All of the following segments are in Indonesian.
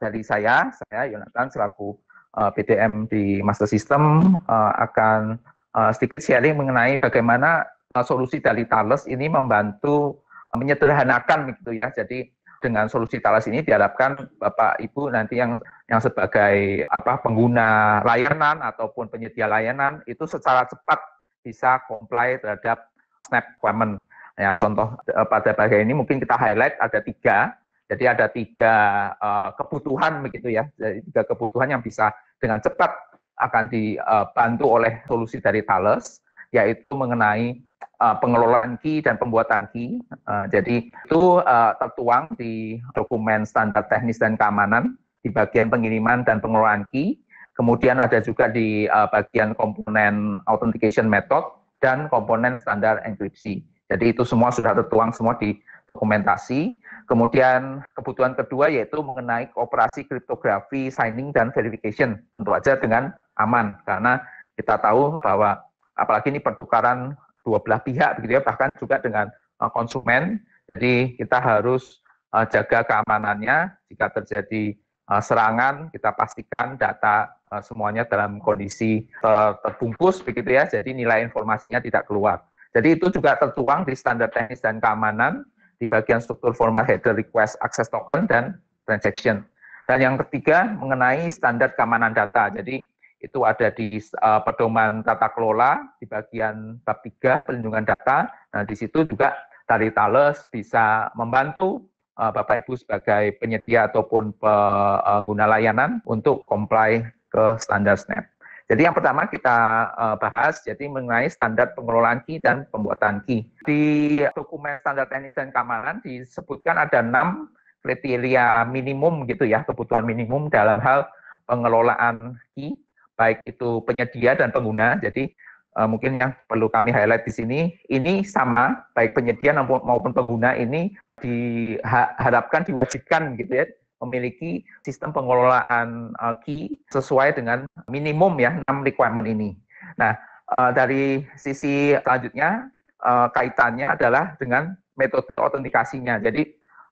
dari saya, saya Yonatan selaku uh, eh, PDM di Master System eh, akan eh, sedikit sharing mengenai bagaimana solusi dari Thales ini membantu menyederhanakan gitu ya. Jadi dengan solusi Thales ini diharapkan Bapak Ibu nanti yang yang sebagai apa pengguna layanan ataupun penyedia layanan itu secara cepat bisa comply terhadap SNAP Payment. Ya, contoh pada bagian ini mungkin kita highlight ada tiga jadi ada tiga eh, kebutuhan begitu ya, tiga kebutuhan yang bisa dengan cepat akan dibantu oleh solusi dari Thales, yaitu mengenai eh, pengelolaan key dan pembuatan key. Eh, jadi itu tertuang di dokumen standar teknis dan keamanan di bagian pengiriman dan pengelolaan key. Kemudian ada juga di bagian komponen authentication method dan komponen standar enkripsi. Jadi itu semua sudah tertuang semua di dokumentasi Kemudian kebutuhan kedua yaitu mengenai operasi kriptografi, signing, dan verification. Tentu saja dengan aman, karena kita tahu bahwa apalagi ini pertukaran dua belah pihak begitu ya, bahkan juga dengan eh, konsumen. Jadi kita harus eh, jaga keamanannya. Jika terjadi eh, serangan, kita pastikan data semuanya dalam kondisi terbungkus begitu ya. Jadi nilai informasinya tidak keluar. Jadi itu juga tertuang di standar teknis dan keamanan di bagian struktur formal header request access token dan transaction. Dan yang ketiga mengenai standar keamanan data. Jadi itu ada di uh, pedoman tata kelola di bagian bab 3 perlindungan data. Nah, di situ juga dari Thales bisa membantu uh, Bapak Ibu sebagai penyedia ataupun pengguna eh, layanan untuk comply ke standar SNAP. Jadi yang pertama kita uh, bahas jadi mengenai standar pengelolaan ki dan pembuatan ki. Di dokumen standar teknis dan keamanan disebutkan ada enam kriteria minimum gitu ya, kebutuhan minimum dalam hal pengelolaan ki, baik itu penyedia dan pengguna. Jadi uh, mungkin yang perlu kami highlight di sini, ini sama baik penyedia maupun pengguna ini diharapkan diwajibkan gitu ya memiliki sistem pengelolaan uh, eh, key sesuai dengan minimum ya 6 requirement ini. Nah, uh, dari sisi selanjutnya uh, kaitannya adalah dengan metode autentikasinya. Jadi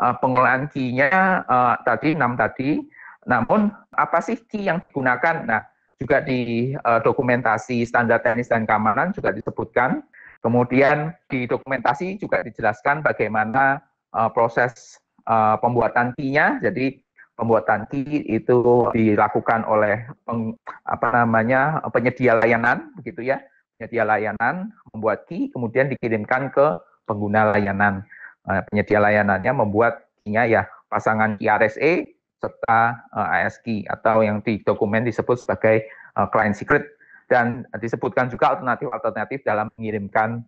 uh, pengelolaan key-nya uh, tadi 6 tadi. Namun apa sih key yang digunakan? Nah, juga di uh, dokumentasi standar teknis dan keamanan juga disebutkan. Kemudian di dokumentasi juga dijelaskan bagaimana uh, proses uh, pembuatan key Jadi pembuatan key itu dilakukan oleh peng, apa namanya penyedia layanan begitu ya. Penyedia layanan membuat key kemudian dikirimkan ke pengguna layanan. Uh, penyedia layanannya membuat key ya pasangan IRSE RSA serta uh, eh, ASK atau yang di dokumen disebut sebagai uh, client secret dan disebutkan juga alternatif-alternatif dalam mengirimkan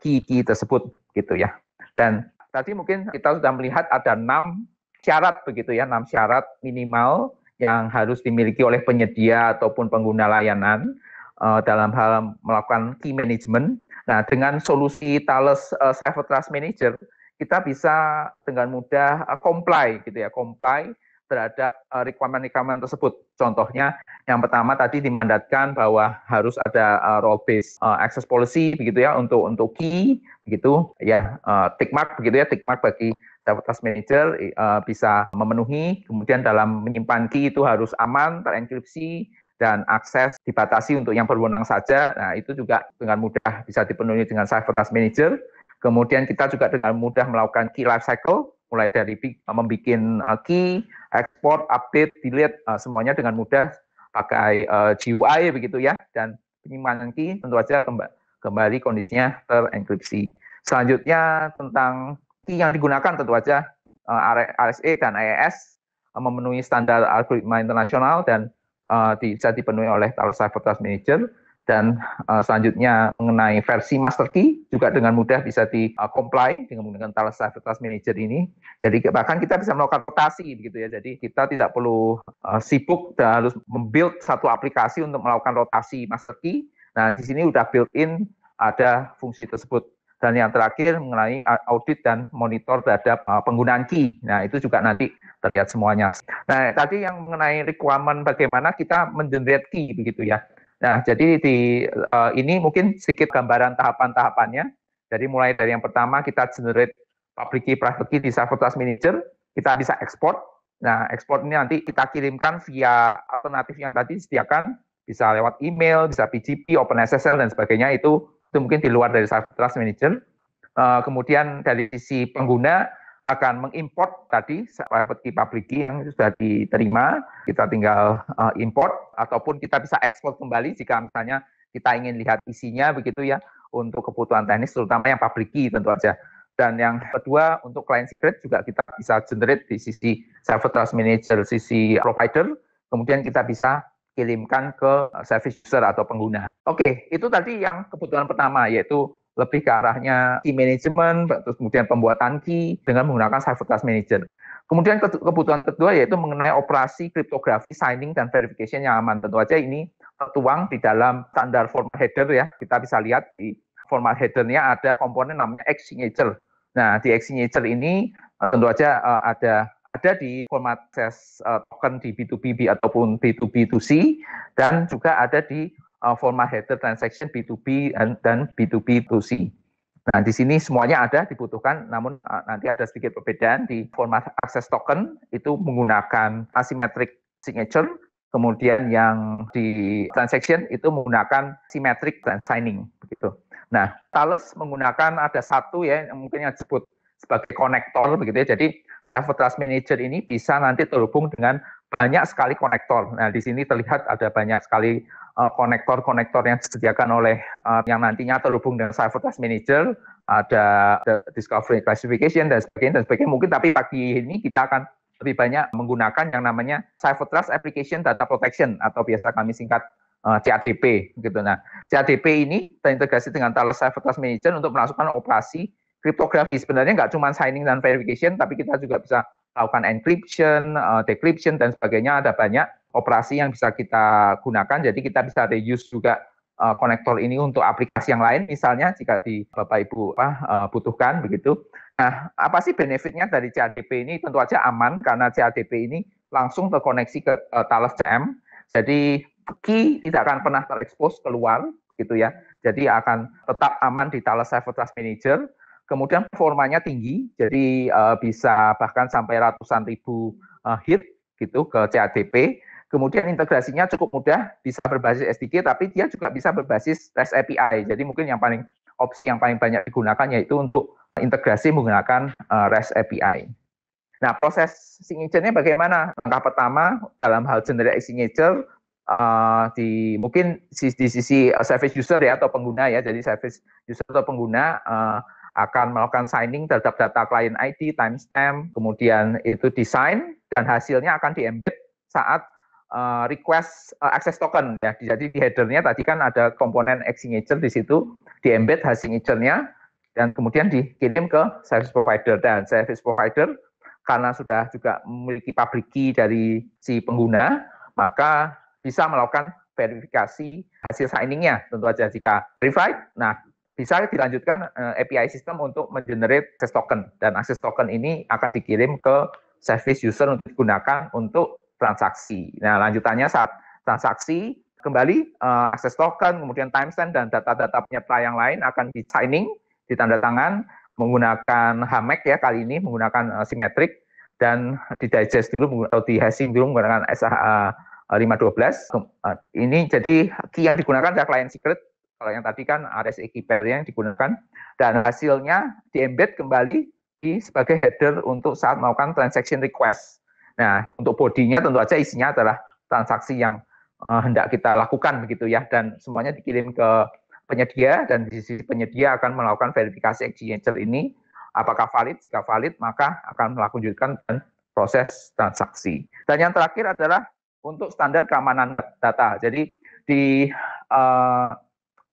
key-key tersebut gitu ya. Dan Tadi mungkin kita sudah melihat ada enam syarat begitu ya, enam syarat minimal yang harus dimiliki oleh penyedia ataupun pengguna layanan uh, dalam hal melakukan key management. Nah, dengan solusi Thales uh, eh, Cyber Trust Manager, kita bisa dengan mudah uh, comply gitu ya, comply terhadap e, requirement-requirement tersebut. Contohnya yang pertama tadi dimandatkan bahwa harus ada e, role based uh, e, access policy begitu ya untuk untuk key begitu ya uh, tick mark begitu ya tick mark bagi data task manager uh, bisa memenuhi kemudian dalam menyimpan key itu harus aman terenkripsi dan akses dibatasi untuk yang berwenang saja. Nah, itu juga dengan mudah bisa dipenuhi dengan Cyber Task Manager. Kemudian kita juga dengan mudah melakukan key lifecycle, mulai dari membuat key, ekspor, update, delete uh, semuanya dengan mudah pakai uh, eh, GUI begitu ya dan penyimpanan key tentu saja kembali, kembali kondisinya terenkripsi. Selanjutnya tentang key yang digunakan tentu saja uh, eh, RSA e dan AES uh, eh, memenuhi standar algoritma internasional dan uh, bisa dipenuhi oleh Tower Cyber Trust Manager dan uh, selanjutnya mengenai versi master key juga dengan mudah bisa di uh, comply dengan menggunakan task task manager ini. Jadi bahkan kita bisa melakukan rotasi begitu ya. Jadi kita tidak perlu uh, sibuk dan harus membuild satu aplikasi untuk melakukan rotasi master key. Nah, di sini sudah built-in ada fungsi tersebut. Dan yang terakhir mengenai audit dan monitor terhadap uh, penggunaan key. Nah, itu juga nanti terlihat semuanya. Nah, tadi yang mengenai requirement bagaimana kita mengenerate key begitu ya. Nah, jadi di uh, ini mungkin sedikit gambaran tahapan-tahapannya. Jadi mulai dari yang pertama kita generate public key, private key di server task manager, kita bisa ekspor. Nah, ekspor ini nanti kita kirimkan via alternatif yang tadi disediakan, bisa lewat email, bisa PGP, SSL dan sebagainya itu itu mungkin di luar dari server task manager. Uh, kemudian dari sisi pengguna akan mengimport tadi seperti pabrik yang sudah diterima, kita tinggal uh, import ataupun kita bisa ekspor kembali jika misalnya kita ingin lihat isinya begitu ya untuk kebutuhan teknis terutama yang pabrik tentu saja. Dan yang kedua untuk client secret juga kita bisa generate di sisi server trust manager, sisi provider, kemudian kita bisa kirimkan ke service user atau pengguna. Oke, itu tadi yang kebutuhan pertama yaitu lebih ke arahnya key management, terus kemudian pembuatan key dengan menggunakan cipher class manager. Kemudian kebutuhan kedua yaitu mengenai operasi kriptografi, signing, dan verification yang aman. Tentu saja ini tertuang di dalam standar format header ya. Kita bisa lihat di format headernya ada komponen namanya X-signature. Nah, di X-signature ini eh, tentu saja eh, ada ada di format test eh, token di B2B ataupun B2B2C dan juga ada di uh, format header transaction B2B dan B2B2C. Nah, di sini semuanya ada dibutuhkan, namun uh, nanti ada sedikit perbedaan di format access token itu menggunakan asymmetric signature, kemudian yang di transaction itu menggunakan symmetric signing begitu. Nah, Thales menggunakan ada satu ya yang mungkin yang disebut sebagai konektor begitu ya. Jadi Travel Trust Manager ini bisa nanti terhubung dengan banyak sekali konektor. Nah, di sini terlihat ada banyak sekali eh, konektor-konektor uh, yang disediakan oleh uh, yang nantinya terhubung dengan server task manager, ada, ada discovery classification dan sebagainya dan sebagainya. Mungkin tapi pagi ini kita akan lebih banyak menggunakan yang namanya Cyber Trust Application Data Protection atau biasa kami singkat uh, eh, CATP gitu. Nah, CADP ini terintegrasi dengan Talos Cyber Trust Manager untuk melakukan operasi kriptografi. Sebenarnya nggak cuma signing dan verification, tapi kita juga bisa lakukan encryption, uh, decryption dan sebagainya ada banyak operasi yang bisa kita gunakan. Jadi kita bisa reuse juga uh, konektor ini untuk aplikasi yang lain misalnya jika di Bapak Ibu apa, uh, butuhkan begitu. Nah, apa sih benefitnya dari CADP ini? Tentu aja aman karena CADP ini langsung terkoneksi ke uh, Thales CM. Jadi key tidak akan pernah terekspos keluar gitu ya. Jadi akan tetap aman di Thales Cyber Trust Manager Kemudian performanya tinggi, jadi uh, bisa bahkan sampai ratusan ribu uh, hit gitu ke CADP. Kemudian integrasinya cukup mudah, bisa berbasis SDK, tapi dia juga bisa berbasis REST API. Jadi mungkin yang paling opsi yang paling banyak digunakan yaitu untuk integrasi menggunakan uh, REST API. Nah, proses signature-nya bagaimana? Langkah pertama dalam hal generate signature uh, di mungkin di sisi service user ya atau pengguna ya. Jadi service user atau pengguna uh, akan melakukan signing terhadap data klien ID, timestamp, kemudian itu desain dan hasilnya akan di embed saat uh, request uh, access token ya. Jadi di headernya tadi kan ada komponen e-signature di situ, di embed hasil signature-nya dan kemudian dikirim ke service provider dan service provider karena sudah juga memiliki public key dari si pengguna, maka bisa melakukan verifikasi hasil signingnya tentu saja jika verified. Nah, bisa dilanjutkan uh, eh, API system untuk mengenerate access token dan akses token ini akan dikirim ke service user untuk digunakan untuk transaksi. Nah, lanjutannya saat transaksi kembali uh, access token, kemudian timestamp dan data-data penyerta yang lain akan di signing, tangan menggunakan HMAC ya kali ini menggunakan uh, eh, symmetric dan di digest dulu atau di hashing dulu menggunakan sha 512. ini jadi key yang digunakan adalah client secret kalau yang tadi kan RSA key yang digunakan dan hasilnya diembed kembali di sebagai header untuk saat melakukan transaction request. Nah, untuk bodinya tentu saja isinya adalah transaksi yang uh, hendak kita lakukan begitu ya dan semuanya dikirim ke penyedia dan di sisi penyedia akan melakukan verifikasi exchange ini apakah valid jika valid maka akan melanjutkan proses transaksi dan yang terakhir adalah untuk standar keamanan data jadi di uh,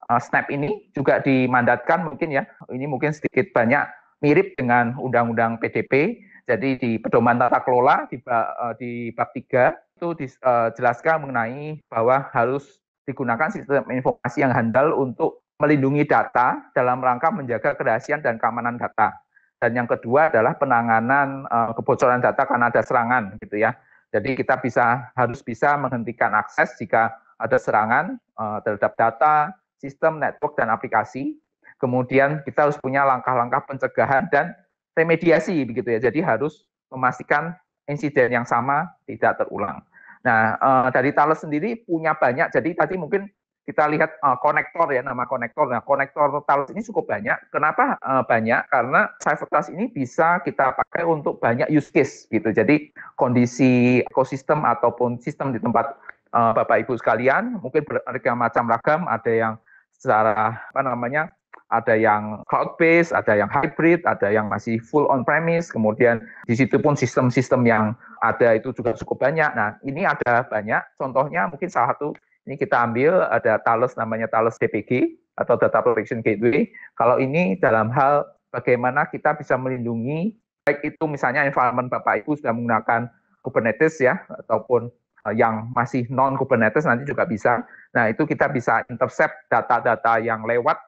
Eh, SNAP ini juga dimandatkan mungkin ya, ini mungkin sedikit banyak mirip dengan Undang-Undang PDP. Jadi di pedoman tata kelola di, eh, di bab 3 itu dijelaskan eh, mengenai bahwa harus digunakan sistem informasi yang handal untuk melindungi data dalam rangka menjaga kerahasiaan dan keamanan data. Dan yang kedua adalah penanganan kebocoran data karena ada serangan gitu ya. Jadi kita bisa harus bisa menghentikan akses jika ada serangan terhadap data sistem network dan aplikasi. Kemudian kita harus punya langkah-langkah pencegahan dan remediasi begitu ya. Jadi harus memastikan insiden yang sama tidak terulang. Nah, eh, dari Thales sendiri punya banyak. Jadi tadi mungkin kita lihat eh, konektor ya nama konektor. Nah, konektor Thales ini cukup banyak. Kenapa eh, banyak? Karena Cyphertask ini bisa kita pakai untuk banyak use case gitu. Jadi kondisi ekosistem ataupun sistem di tempat Bapak Ibu sekalian mungkin beragam macam ragam, ada yang secara apa namanya ada yang cloud based, ada yang hybrid, ada yang masih full on premise, kemudian di situ pun sistem-sistem yang ada itu juga cukup banyak. Nah, ini ada banyak. Contohnya mungkin salah satu ini kita ambil ada Talos namanya Talos DPG atau Data Protection Gateway. Kalau ini dalam hal bagaimana kita bisa melindungi baik itu misalnya environment Bapak Ibu sudah menggunakan Kubernetes ya ataupun Eh, yang masih non Kubernetes nanti juga bisa. Nah itu kita bisa intercept data-data yang lewat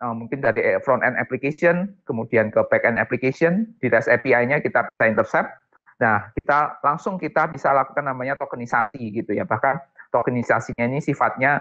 eh, mungkin dari eh, front end application kemudian ke back end application di REST API-nya kita bisa intercept. Nah kita langsung kita bisa lakukan namanya tokenisasi gitu ya. Bahkan tokenisasinya ini sifatnya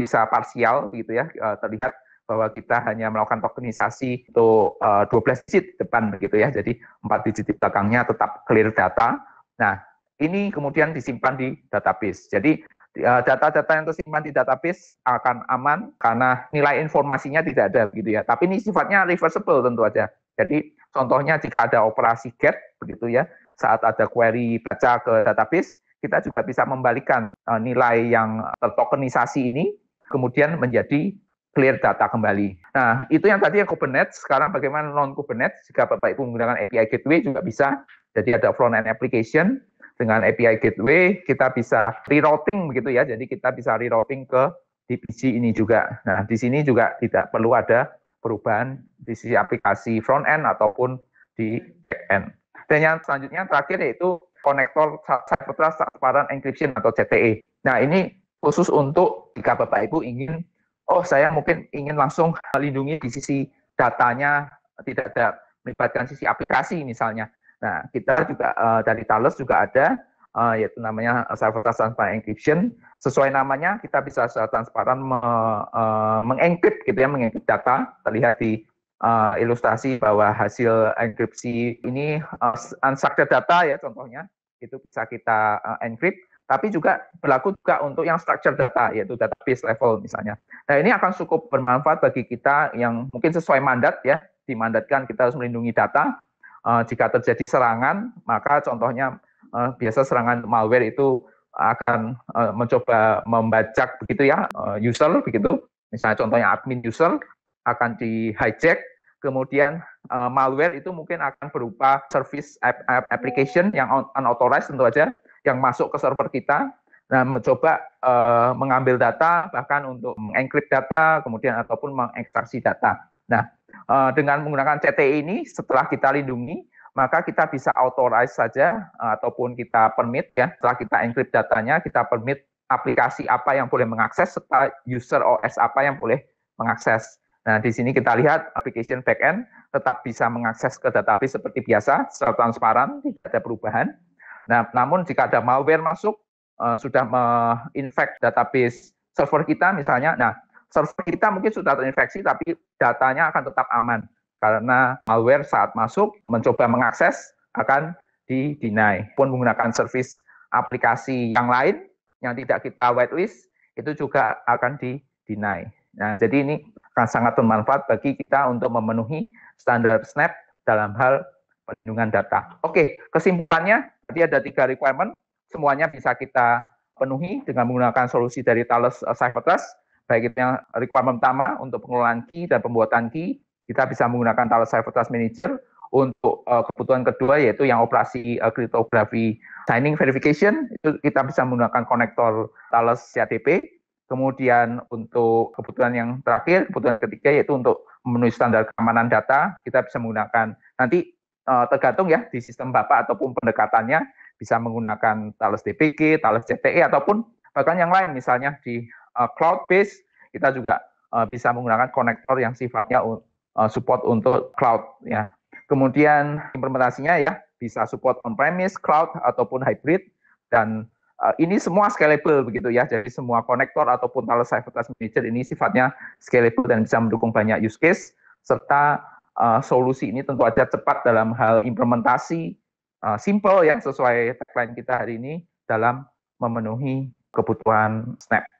bisa parsial gitu ya terlihat bahwa kita hanya melakukan tokenisasi itu uh, 12 digit depan begitu ya. Jadi 4 digit di belakangnya tetap clear data. Nah, ini kemudian disimpan di database. Jadi eh, data-data yang tersimpan di database akan aman karena nilai informasinya tidak ada gitu ya. Tapi ini sifatnya reversible tentu saja. Jadi contohnya jika ada operasi get begitu ya, saat ada query baca ke database, kita juga bisa membalikan eh, nilai yang tertokenisasi ini kemudian menjadi clear data kembali. Nah, itu yang tadi yang Kubernetes, sekarang bagaimana non-Kubernetes, jika Bapak-Ibu menggunakan API Gateway juga bisa, jadi ada front-end application, dengan API Gateway kita bisa rerouting begitu ya. Jadi kita bisa rerouting ke DPC ini juga. Nah, di sini juga tidak perlu ada perubahan di sisi aplikasi front end ataupun di back end. Dan yang selanjutnya yang terakhir yaitu konektor Cyber Trust Transparent Encryption atau CTE. Nah, ini khusus untuk jika Bapak Ibu ingin oh saya mungkin ingin langsung melindungi di sisi datanya tidak ada melibatkan sisi aplikasi misalnya. Nah, kita juga uh, dari Thales juga ada uh, yaitu namanya server transparent encryption. Sesuai namanya kita bisa secara transparan me, uh, eh, mengencrypt gitu ya, mengencrypt data. Terlihat di uh, ilustrasi bahwa hasil enkripsi ini uh, unstructured data ya contohnya itu bisa kita uh, encrypt tapi juga berlaku juga untuk yang structure data yaitu database level misalnya. Nah, ini akan cukup bermanfaat bagi kita yang mungkin sesuai mandat ya, dimandatkan kita harus melindungi data Eh, jika terjadi serangan, maka contohnya uh, biasa serangan malware itu akan uh, mencoba membajak begitu ya uh, user begitu. Misalnya contohnya admin user akan di hijack, kemudian uh, malware itu mungkin akan berupa service app, app application yang unauthorized tentu aja yang masuk ke server kita nah mencoba uh, mengambil data bahkan untuk mengenkrip data kemudian ataupun mengekstraksi data. Nah, Eh, dengan menggunakan CTE ini setelah kita lindungi maka kita bisa authorize saja eh, ataupun kita permit ya setelah kita encrypt datanya kita permit aplikasi apa yang boleh mengakses serta user OS apa yang boleh mengakses. Nah, di sini kita lihat application backend tetap bisa mengakses ke database seperti biasa, secara transparan, tidak ada perubahan. Nah, namun jika ada malware masuk, eh, sudah menginfect database server kita misalnya, nah server kita mungkin sudah terinfeksi tapi datanya akan tetap aman karena malware saat masuk mencoba mengakses akan di deny pun menggunakan service aplikasi yang lain yang tidak kita whitelist itu juga akan di deny. Nah, jadi ini akan sangat bermanfaat bagi kita untuk memenuhi standar SNAP dalam hal perlindungan data. Oke, kesimpulannya tadi ada tiga requirement, semuanya bisa kita penuhi dengan menggunakan solusi dari Thales Cyber baik itu yang requirement utama untuk pengelolaan key dan pembuatan key, kita bisa menggunakan Talos Trust Manager untuk uh, kebutuhan kedua yaitu yang operasi uh, eh, kriptografi signing verification itu kita bisa menggunakan konektor Talos CATP. Kemudian untuk kebutuhan yang terakhir, kebutuhan ketiga yaitu untuk memenuhi standar keamanan data, kita bisa menggunakan nanti uh, tergantung ya di sistem Bapak ataupun pendekatannya bisa menggunakan Talos DPG, Talos CTE ataupun bahkan yang lain misalnya di Uh, cloud-based, kita juga uh, bisa menggunakan konektor yang sifatnya uh, support untuk cloud. Ya. Kemudian implementasinya ya bisa support on-premise, cloud ataupun hybrid dan ini semua scalable begitu ya. Jadi semua konektor ataupun Thales Service Manager ini sifatnya scalable dan bisa mendukung banyak use case serta uh, solusi ini tentu saja cepat dalam hal implementasi uh, simple yang sesuai tagline kita hari ini dalam memenuhi kebutuhan Snap.